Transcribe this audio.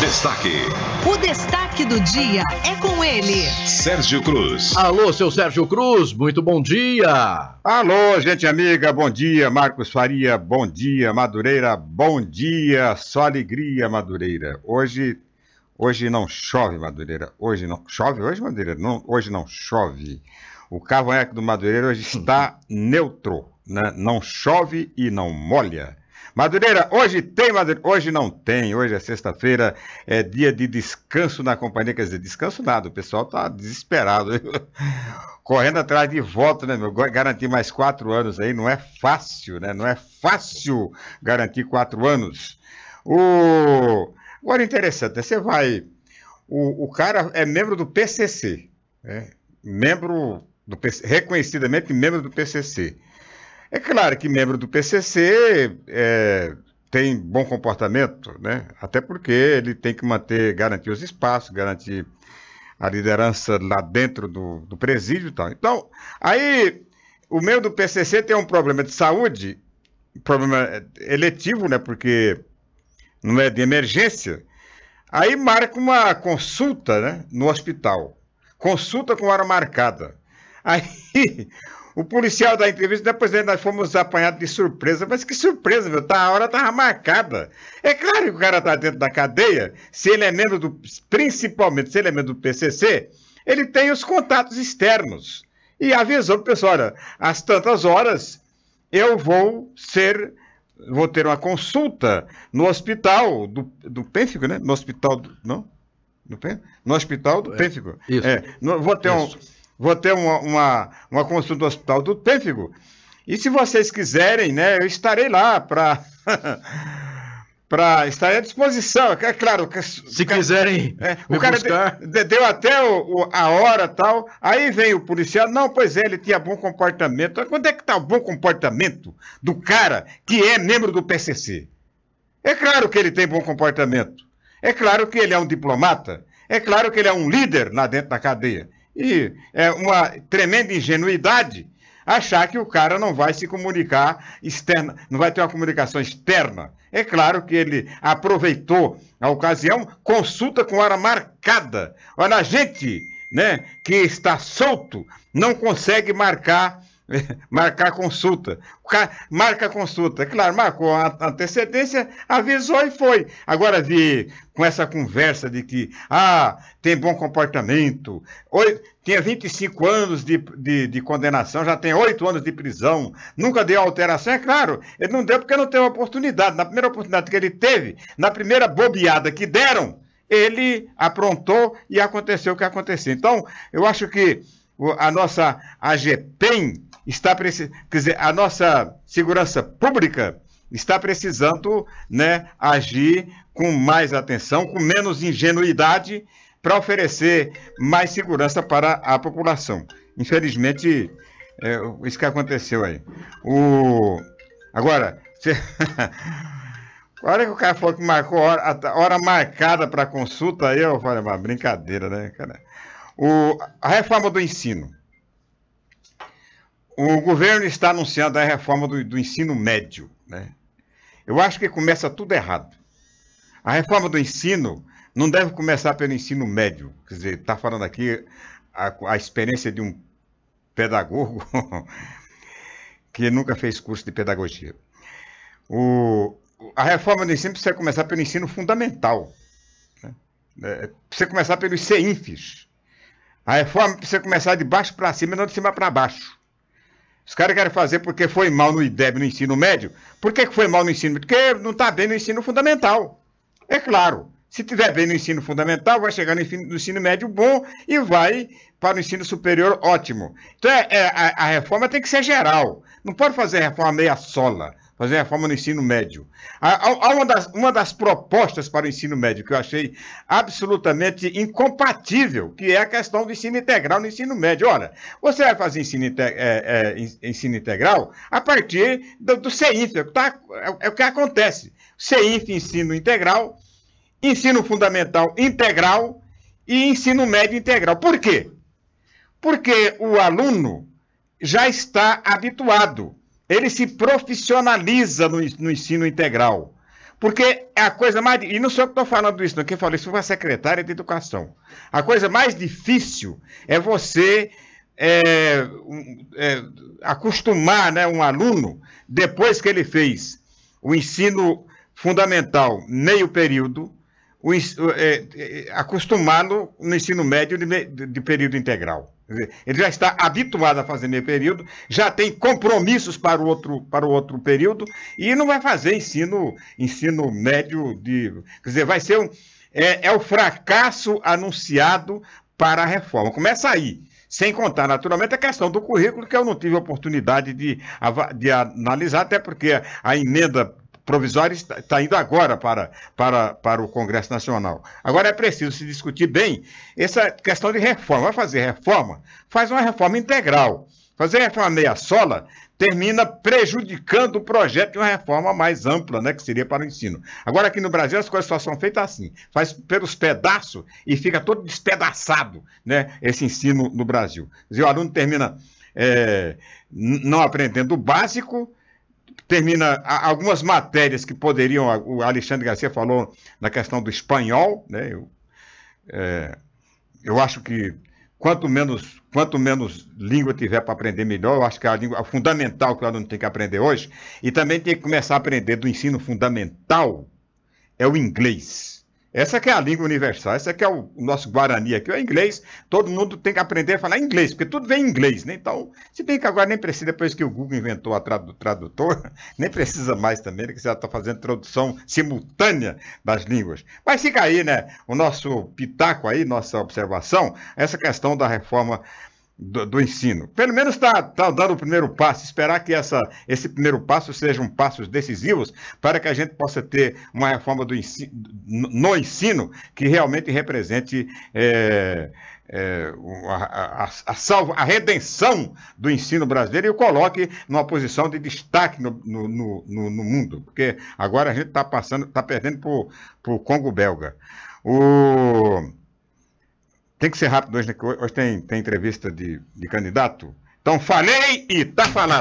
Destaque. O destaque do dia é com ele, Sérgio Cruz. Alô, seu Sérgio Cruz, muito bom dia. Alô, gente amiga, bom dia. Marcos Faria, bom dia. Madureira, bom dia. Só alegria, Madureira. Hoje, hoje não chove, Madureira. Hoje não chove, hoje, Madureira. Não, hoje não chove. O cavanhaque do Madureira hoje está neutro, né? Não chove e não molha. Madureira, hoje tem, Madureira? Hoje não tem, hoje é sexta-feira, é dia de descanso na companhia, quer dizer, descanso nada, o pessoal tá desesperado, correndo atrás de voto, né, meu? Garantir mais quatro anos aí não é fácil, né? Não é fácil garantir quatro anos. O... Agora, interessante, né? você vai. O, o cara é membro do PCC, né? membro do reconhecidamente membro do PCC. É claro que membro do PCC é, tem bom comportamento, né? Até porque ele tem que manter, garantir os espaços, garantir a liderança lá dentro do, do presídio e tal. Então, aí o membro do PCC tem um problema de saúde, problema é, eletivo, né? Porque não é de emergência. Aí marca uma consulta, né? No hospital. Consulta com hora marcada. Aí o policial da entrevista, depois nós fomos apanhados de surpresa. Mas que surpresa, meu? Tá, a hora estava marcada. É claro que o cara está dentro da cadeia, se ele é membro do. Principalmente se ele é membro do PCC, ele tem os contatos externos. E avisou o pessoal: olha, às tantas horas eu vou ser. Vou ter uma consulta no hospital do, do Pênfico, né? No hospital. Do, não? No, no hospital do é, Pênfico. Isso, é, no, vou ter isso. um vou ter uma, uma, uma consulta no Hospital do Pênfigo. E se vocês quiserem, né, eu estarei lá para. para estar à disposição, é claro. Se cara, quiserem é, o cara buscar. Deu, deu até o, o, a hora tal, aí vem o policial, não, pois é, ele tinha bom comportamento. Ah, quando é que está o bom comportamento do cara que é membro do PCC? É claro que ele tem bom comportamento. É claro que ele é um diplomata. É claro que ele é um líder lá dentro da cadeia. E é uma tremenda ingenuidade achar que o cara não vai se comunicar externa, não vai ter uma comunicação externa. É claro que ele aproveitou a ocasião, consulta com hora marcada. Olha, a gente né, que está solto não consegue marcar marcar consulta. O cara marca consulta. É claro, marcou a antecedência, avisou e foi. Agora vi com essa conversa de que, ah, tem bom comportamento, oito, tinha 25 anos de, de, de condenação, já tem 8 anos de prisão, nunca deu alteração, é claro, ele não deu porque não teve oportunidade. Na primeira oportunidade que ele teve, na primeira bobeada que deram, ele aprontou e aconteceu o que aconteceu. Então, eu acho que a nossa AGPEM está precisando, quer dizer, a nossa segurança pública está precisando né, agir com mais atenção, com menos ingenuidade, para oferecer mais segurança para a população. Infelizmente, é isso que aconteceu aí. O... Agora, você... que o cara falou que marcou hora, hora marcada para consulta, aí eu falei, uma brincadeira, né, cara? O, a reforma do ensino. O governo está anunciando a reforma do, do ensino médio. Né? Eu acho que começa tudo errado. A reforma do ensino não deve começar pelo ensino médio. Quer dizer, está falando aqui a, a, experiência de um pedagogo que nunca fez curso de pedagogia. O, a reforma do ensino precisa começar pelo ensino fundamental. Né? É, precisa começar pelos CEINFs. A reforma precisa começar de baixo para cima, não de cima para baixo. Os caras querem fazer porque foi mal no IDEB no ensino médio. Por que foi mal no ensino? Porque não está bem no ensino fundamental. É claro. Se tiver bem no ensino fundamental, vai chegar no ensino, no ensino médio bom e vai para o ensino superior ótimo. Então, é, é, a, a, reforma tem que ser geral. Não pode fazer reforma meia sola, fazer reforma no ensino médio. Há, há uma, das, uma das propostas para o ensino médio que eu achei absolutamente incompatível, que é a questão do ensino integral no ensino médio. Olha, você vai fazer ensino, inte, é, é ensino integral a partir do, do CEINF, é tá? É, é o que acontece. CEINF, ensino integral ensino fundamental integral e ensino médio integral. Por quê? Porque o aluno já está habituado, ele se profissionaliza no, no ensino integral. Porque é a coisa mais. E não sou eu que estou falando isso, não. Quem falou isso foi a secretária de Educação. A coisa mais difícil é você é, é, acostumar né, um aluno, depois que ele fez o ensino fundamental meio período, o, é, é, acostumado no ensino médio de, de período integral. ele já está habituado a fazer meio período, já tem compromissos para o outro, para o outro período e não vai fazer ensino, ensino médio de. Quer dizer, vai ser um, é, é o fracasso anunciado para a reforma. Começa aí. Sem contar, naturalmente, a questão do currículo, que eu não tive oportunidade de, de analisar, até porque a emenda provisória está, está indo agora para, para, para o Congresso Nacional. Agora é preciso se discutir bem essa questão de reforma. Vai fazer reforma? Faz uma reforma integral. Fazer reforma meia sola termina prejudicando o projeto de uma reforma mais ampla, né, que seria para o ensino. Agora aqui no Brasil as coisas só são feitas assim, faz pelos pedaços e fica todo despedaçado, né, esse ensino no Brasil. E o aluno termina é, não aprendendo o básico termina algumas matérias que poderiam. O Alexandre Garcia falou na questão do espanhol, né? Eu, é, eu acho que quanto menos, quanto menos língua tiver para aprender, melhor. Eu acho que a língua fundamental que o aluno tem que aprender hoje, e também tem que começar a aprender do ensino fundamental, é o inglês. Essa que é a língua universal, essa que é o nosso Guarani aqui, é o inglês. Todo mundo tem que aprender a falar inglês, porque tudo vem em inglês, né? Então, se bem que agora nem precisa, depois que o Google inventou a tradutor, nem precisa mais também, né? que você já está fazendo tradução simultânea das línguas. Mas fica aí, né, o nosso pitaco aí, nossa observação, essa questão da reforma do, do, ensino. Pelo menos está tá dando o primeiro passo. Esperar que essa, esse primeiro passo sejam passos decisivos para que a gente possa ter uma reforma do ensino, no ensino que realmente represente é, é, a, a, a, a redenção do ensino brasileiro e o coloque numa posição de destaque no, no, no, no mundo. Porque agora a gente está passando, está perdendo para o Congo belga. O tem que ser rápido hoje, né? Hoje tem, tem entrevista de, de candidato. Então falei e tá falado.